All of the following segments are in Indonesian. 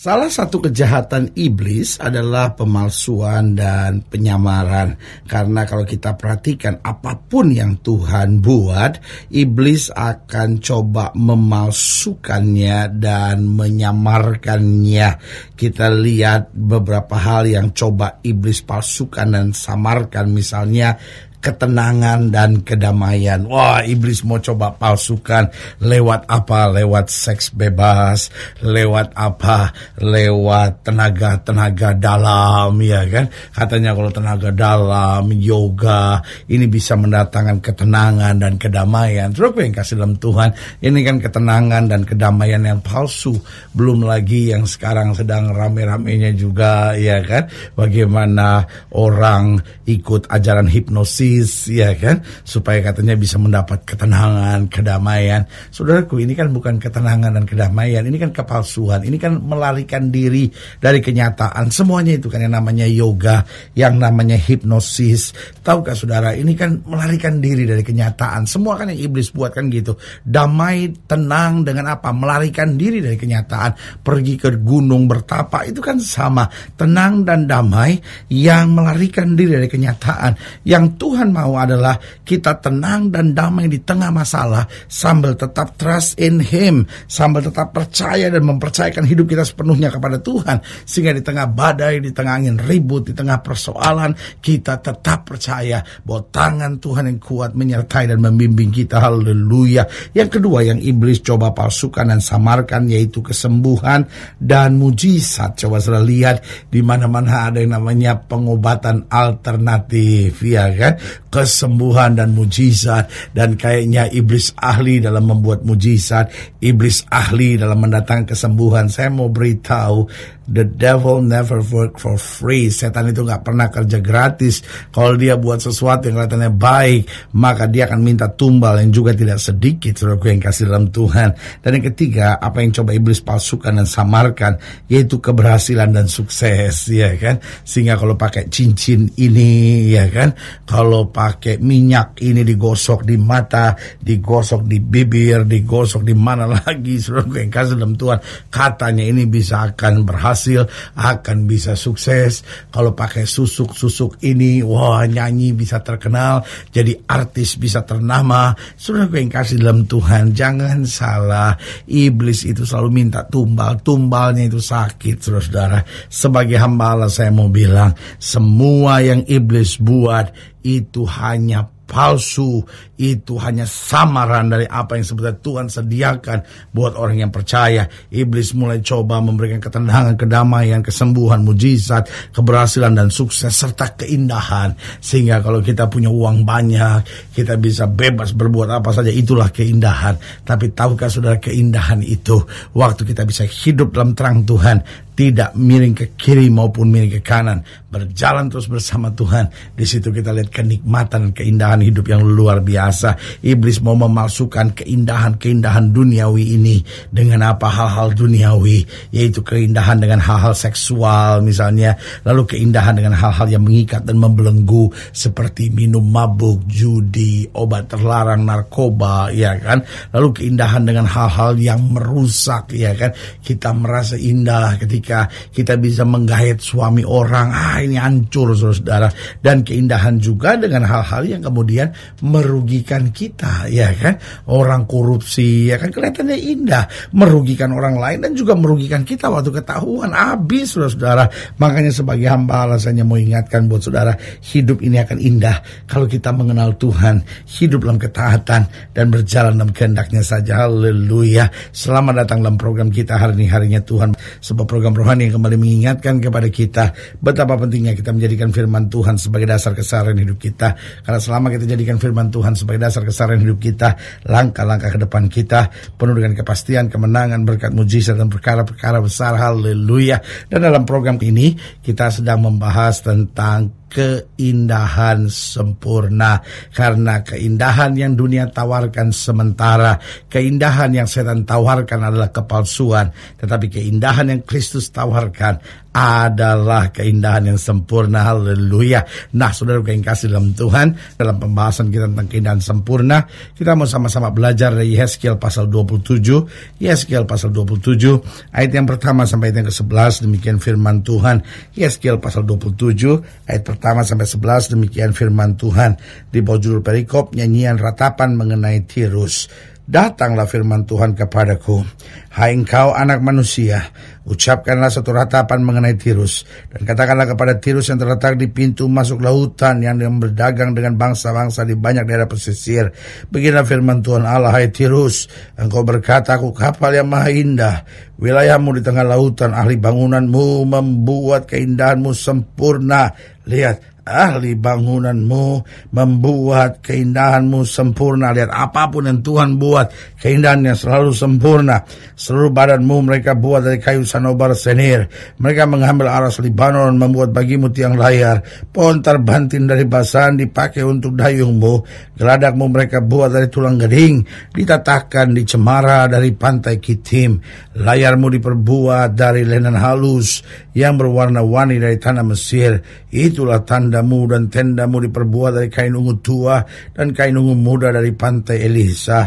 Salah satu kejahatan iblis adalah pemalsuan dan penyamaran. Karena kalau kita perhatikan apapun yang Tuhan buat, iblis akan coba memalsukannya dan menyamarkannya. Kita lihat beberapa hal yang coba iblis palsukan dan samarkan misalnya ketenangan dan kedamaian. Wah, iblis mau coba palsukan lewat apa? Lewat seks bebas, lewat apa? Lewat tenaga-tenaga dalam ya kan? Katanya kalau tenaga dalam, yoga ini bisa mendatangkan ketenangan dan kedamaian. Terus yang kasih dalam Tuhan, ini kan ketenangan dan kedamaian yang palsu. Belum lagi yang sekarang sedang rame-ramenya juga ya kan? Bagaimana orang ikut ajaran hipnosis kritis ya kan supaya katanya bisa mendapat ketenangan kedamaian saudaraku ini kan bukan ketenangan dan kedamaian ini kan kepalsuan ini kan melarikan diri dari kenyataan semuanya itu kan yang namanya yoga yang namanya hipnosis tahukah saudara ini kan melarikan diri dari kenyataan semua kan yang iblis buat kan gitu damai tenang dengan apa melarikan diri dari kenyataan pergi ke gunung bertapa itu kan sama tenang dan damai yang melarikan diri dari kenyataan yang Tuhan Tuhan mau adalah kita tenang dan damai di tengah masalah sambil tetap trust in Him, sambil tetap percaya dan mempercayakan hidup kita sepenuhnya kepada Tuhan sehingga di tengah badai, di tengah angin ribut, di tengah persoalan kita tetap percaya bahwa tangan Tuhan yang kuat menyertai dan membimbing kita. Haleluya. Yang kedua yang iblis coba palsukan dan samarkan yaitu kesembuhan dan mujizat. Coba sudah lihat di mana-mana ada yang namanya pengobatan alternatif ya kan kesembuhan dan mujizat dan kayaknya iblis ahli dalam membuat mujizat, iblis ahli dalam mendatangkan kesembuhan. Saya mau beritahu The devil never work for free. Setan itu nggak pernah kerja gratis. Kalau dia buat sesuatu yang kelihatannya baik, maka dia akan minta tumbal yang juga tidak sedikit. Suruhku yang kasih dalam Tuhan. Dan yang ketiga, apa yang coba iblis palsukan dan samarkan, yaitu keberhasilan dan sukses, ya kan? Sehingga kalau pakai cincin ini, ya kan? Kalau pakai minyak ini digosok di mata, digosok di bibir, digosok di mana lagi, Suruhku yang kasih dalam Tuhan. Katanya ini bisa akan berhasil berhasil akan bisa sukses kalau pakai susuk-susuk ini wah nyanyi bisa terkenal jadi artis bisa ternama sudah gue yang kasih dalam Tuhan jangan salah iblis itu selalu minta tumbal tumbalnya itu sakit terus saudara sebagai hamba Allah saya mau bilang semua yang iblis buat itu hanya palsu itu hanya samaran dari apa yang sebetulnya Tuhan sediakan buat orang yang percaya. Iblis mulai coba memberikan ketenangan, kedamaian, kesembuhan, mujizat, keberhasilan dan sukses serta keindahan. Sehingga kalau kita punya uang banyak, kita bisa bebas berbuat apa saja, itulah keindahan. Tapi tahukah saudara keindahan itu waktu kita bisa hidup dalam terang Tuhan, tidak miring ke kiri maupun miring ke kanan, berjalan terus bersama Tuhan. Di situ kita lihat kenikmatan dan keindahan hidup yang luar biasa biasa. Iblis mau memalsukan keindahan-keindahan duniawi ini dengan apa hal-hal duniawi, yaitu keindahan dengan hal-hal seksual misalnya, lalu keindahan dengan hal-hal yang mengikat dan membelenggu seperti minum mabuk, judi, obat terlarang, narkoba, ya kan? Lalu keindahan dengan hal-hal yang merusak, ya kan? Kita merasa indah ketika kita bisa menggait suami orang, ah ini hancur saudara. Dan keindahan juga dengan hal-hal yang kemudian merugi merugikan kita, ya kan? Orang korupsi, ya kan? Kelihatannya indah, merugikan orang lain dan juga merugikan kita waktu ketahuan habis, saudara-saudara. Makanya sebagai hamba alasannya mau ingatkan buat saudara, hidup ini akan indah kalau kita mengenal Tuhan, hidup dalam ketaatan dan berjalan dalam kehendaknya saja. Haleluya. Selamat datang dalam program kita hari ini harinya Tuhan, sebuah program rohani yang kembali mengingatkan kepada kita betapa pentingnya kita menjadikan firman Tuhan sebagai dasar keseharian hidup kita. Karena selama kita jadikan firman Tuhan sebagai sebagai dasar kesaran hidup kita, langkah-langkah ke depan kita penuh dengan kepastian, kemenangan, berkat mujizat dan perkara-perkara besar. Haleluya. Dan dalam program ini kita sedang membahas tentang keindahan sempurna karena keindahan yang dunia tawarkan sementara keindahan yang setan tawarkan adalah kepalsuan tetapi keindahan yang Kristus tawarkan adalah keindahan yang sempurna haleluya nah saudara yang kasih dalam Tuhan dalam pembahasan kita tentang keindahan sempurna kita mau sama-sama belajar dari Yeskiel pasal 27 Yeskiel pasal 27 ayat yang pertama sampai ayat yang ke-11 demikian firman Tuhan Yeskiel pasal 27 ayat pertama pertama sampai sebelas demikian firman Tuhan di bawah judul perikop nyanyian ratapan mengenai Tirus. Datanglah firman Tuhan kepadaku. Hai engkau anak manusia, ucapkanlah satu ratapan mengenai Tirus. Dan katakanlah kepada Tirus yang terletak di pintu masuk lautan yang berdagang dengan bangsa-bangsa di banyak daerah pesisir. Beginilah firman Tuhan Allah, hai Tirus. Engkau berkata, aku kapal yang maha indah. Wilayahmu di tengah lautan, ahli bangunanmu membuat keindahanmu sempurna. اللي هي ahli bangunanmu, membuat keindahanmu sempurna. Lihat apapun yang Tuhan buat, keindahannya selalu sempurna. Seluruh badanmu mereka buat dari kayu sanobar senir. Mereka mengambil aras Libanon, membuat bagimu tiang layar. Pohon terbantin dari basan dipakai untuk dayungmu. Geladakmu mereka buat dari tulang gering. ditatahkan di cemara dari pantai Kitim. Layarmu diperbuat dari lenan halus yang berwarna-warni dari tanah Mesir. Itulah tanda tandamu dan tendamu diperbuat dari kain ungu tua dan kain ungu muda dari pantai Elisa.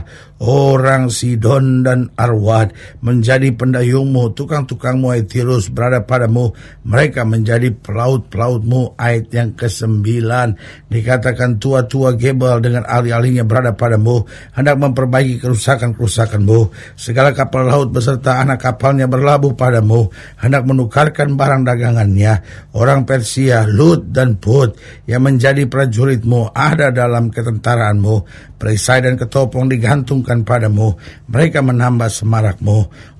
Orang Sidon dan Arwad menjadi pendayungmu, tukang-tukangmu ayat tirus berada padamu. Mereka menjadi pelaut-pelautmu ayat yang kesembilan. Dikatakan tua-tua Gebel dengan alih-alihnya berada padamu. Hendak memperbaiki kerusakan-kerusakanmu. Segala kapal laut beserta anak kapalnya berlabuh padamu. Hendak menukarkan barang dagangannya. Orang Persia, Lut dan Pu yang menjadi prajuritmu ada dalam ketentaraanmu. Perisai dan ketopong digantungkan padamu. Mereka menambah semarakmu.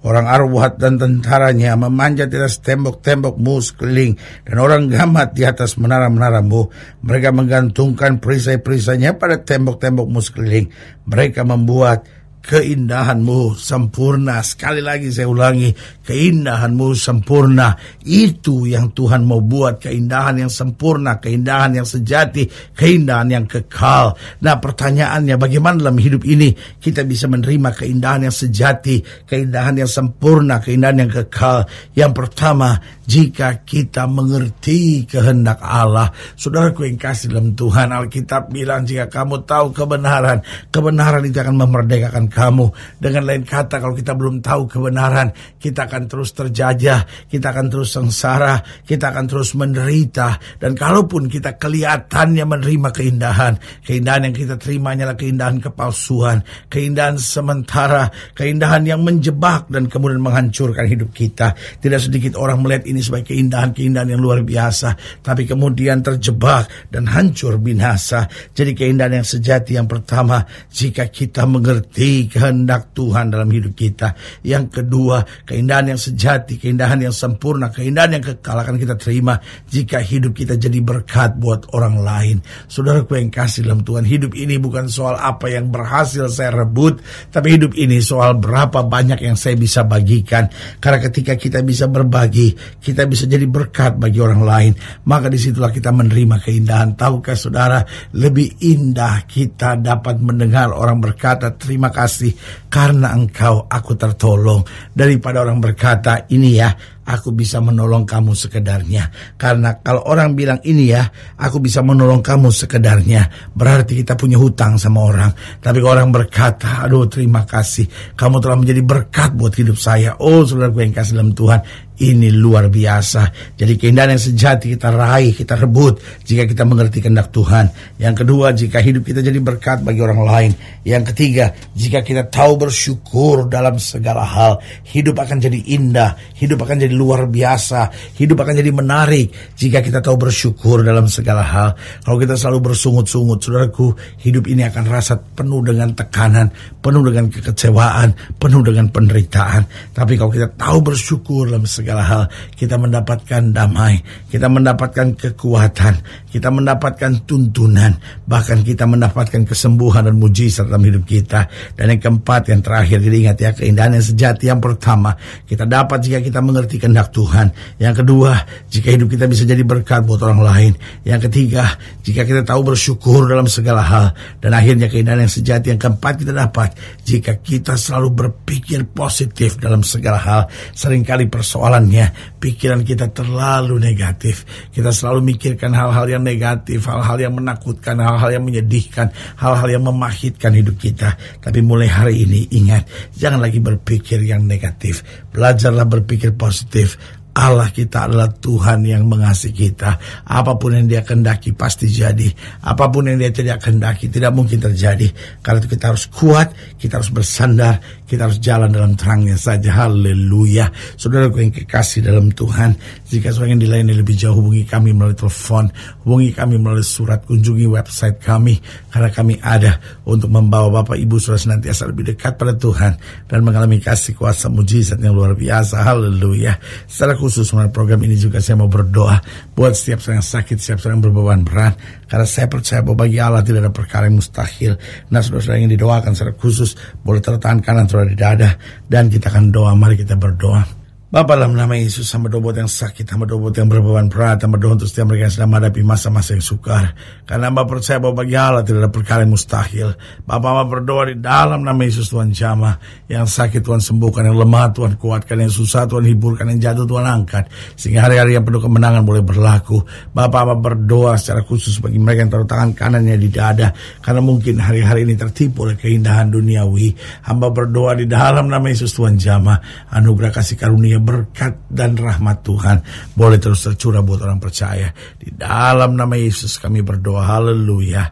Orang arwah dan tentaranya memanjat di atas tembok-tembokmu sekeliling dan orang gamat di atas menara-menaramu. Mereka menggantungkan perisai-perisainya pada tembok-tembokmu sekeliling. Mereka membuat keindahanmu sempurna. Sekali lagi saya ulangi, keindahanmu sempurna. Itu yang Tuhan mau buat, keindahan yang sempurna, keindahan yang sejati, keindahan yang kekal. Nah pertanyaannya bagaimana dalam hidup ini kita bisa menerima keindahan yang sejati, keindahan yang sempurna, keindahan yang kekal. Yang pertama, jika kita mengerti kehendak Allah. Saudaraku yang kasih dalam Tuhan, Alkitab bilang jika kamu tahu kebenaran, kebenaran itu akan memerdekakan kamu. Dengan lain kata, kalau kita belum tahu kebenaran, kita akan terus terjajah, kita akan terus sengsara, kita akan terus menderita. Dan kalaupun kita kelihatannya menerima keindahan, keindahan yang kita terima hanyalah keindahan kepalsuan, keindahan sementara, keindahan yang menjebak dan kemudian menghancurkan hidup kita. Tidak sedikit orang melihat ini sebagai keindahan-keindahan yang luar biasa, tapi kemudian terjebak dan hancur binasa. Jadi keindahan yang sejati yang pertama, jika kita mengerti kehendak Tuhan dalam hidup kita. Yang kedua, keindahan yang sejati, keindahan yang sempurna, keindahan yang kekal akan kita terima jika hidup kita jadi berkat buat orang lain. Saudara Saudaraku yang kasih dalam Tuhan, hidup ini bukan soal apa yang berhasil saya rebut, tapi hidup ini soal berapa banyak yang saya bisa bagikan. Karena ketika kita bisa berbagi, kita bisa jadi berkat bagi orang lain. Maka disitulah kita menerima keindahan. Tahukah saudara, lebih indah kita dapat mendengar orang berkata, terima kasih karena engkau aku tertolong. Daripada orang berkata, ini ya, aku bisa menolong kamu sekedarnya. Karena kalau orang bilang ini ya, aku bisa menolong kamu sekedarnya. Berarti kita punya hutang sama orang. Tapi kalau orang berkata, aduh terima kasih. Kamu telah menjadi berkat buat hidup saya. Oh saudara gue yang kasih dalam Tuhan. Ini luar biasa. Jadi keindahan yang sejati kita raih, kita rebut jika kita mengerti kehendak Tuhan. Yang kedua, jika hidup kita jadi berkat bagi orang lain. Yang ketiga, jika kita tahu bersyukur dalam segala hal, hidup akan jadi indah, hidup akan jadi luar biasa, hidup akan jadi menarik jika kita tahu bersyukur dalam segala hal. Kalau kita selalu bersungut-sungut, saudaraku, hidup ini akan rasa penuh dengan tekanan, penuh dengan kekecewaan, penuh dengan penderitaan. Tapi kalau kita tahu bersyukur dalam segala segala hal kita mendapatkan damai kita mendapatkan kekuatan kita mendapatkan tuntunan bahkan kita mendapatkan kesembuhan dan mujizat dalam hidup kita dan yang keempat yang terakhir ingat ya keindahan yang sejati yang pertama kita dapat jika kita mengerti kehendak Tuhan yang kedua jika hidup kita bisa jadi berkat buat orang lain yang ketiga jika kita tahu bersyukur dalam segala hal dan akhirnya keindahan yang sejati yang keempat kita dapat jika kita selalu berpikir positif dalam segala hal seringkali persoalan persoalannya pikiran kita terlalu negatif. Kita selalu mikirkan hal-hal yang negatif, hal-hal yang menakutkan, hal-hal yang menyedihkan, hal-hal yang memahitkan hidup kita. Tapi mulai hari ini ingat, jangan lagi berpikir yang negatif. Belajarlah berpikir positif. Allah kita adalah Tuhan yang mengasihi kita. Apapun yang dia kendaki pasti jadi. Apapun yang dia tidak kendaki tidak mungkin terjadi. Karena itu kita harus kuat, kita harus bersandar, kita harus jalan dalam terangnya saja. Haleluya. Saudara yang kekasih dalam Tuhan. Jika Saudara yang dilayani lebih jauh hubungi kami melalui telepon. Hubungi kami melalui surat. Kunjungi website kami. Karena kami ada untuk membawa Bapak Ibu Saudara senantiasa lebih dekat pada Tuhan. Dan mengalami kasih kuasa mujizat yang luar biasa. Haleluya. Secara khusus melalui program ini juga saya mau berdoa buat setiap orang yang sakit, setiap orang yang berbeban berat. Karena saya percaya bahwa bagi Allah tidak ada perkara yang mustahil. Nah, saudara-saudara yang didoakan secara khusus boleh tertahan kanan terhadap di dada dan kita akan doa. Mari kita berdoa. Bapak dalam nama Yesus sama dobot yang sakit, sama dobot yang berbeban berat, sama doa untuk setiap mereka yang sedang menghadapi masa-masa yang sukar. Karena Bapak percaya bahwa bagi Allah tidak ada perkara yang mustahil. Bapak Bapak berdoa di dalam nama Yesus Tuhan jamaah Yang sakit Tuhan sembuhkan, yang lemah Tuhan kuatkan, yang susah Tuhan hiburkan, yang jatuh Tuhan angkat. Sehingga hari-hari yang penuh kemenangan boleh berlaku. Bapak Bapak berdoa secara khusus bagi mereka yang taruh tangan kanannya di dada. Karena mungkin hari-hari ini tertipu oleh keindahan duniawi. Hamba berdoa di dalam nama Yesus Tuhan jamaah Anugerah kasih karunia berkat dan rahmat Tuhan boleh terus tercurah buat orang percaya. Di dalam nama Yesus kami berdoa. Haleluya.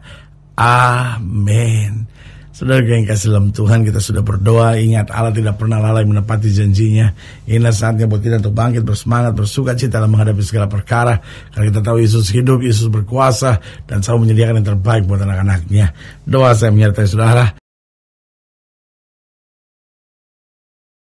Amin. Saudara yang kasih dalam Tuhan kita sudah berdoa Ingat Allah tidak pernah lalai menepati janjinya Inilah saatnya buat kita untuk bangkit bersemangat Bersuka cita dalam menghadapi segala perkara Karena kita tahu Yesus hidup, Yesus berkuasa Dan selalu menyediakan yang terbaik buat anak-anaknya Doa saya menyertai saudara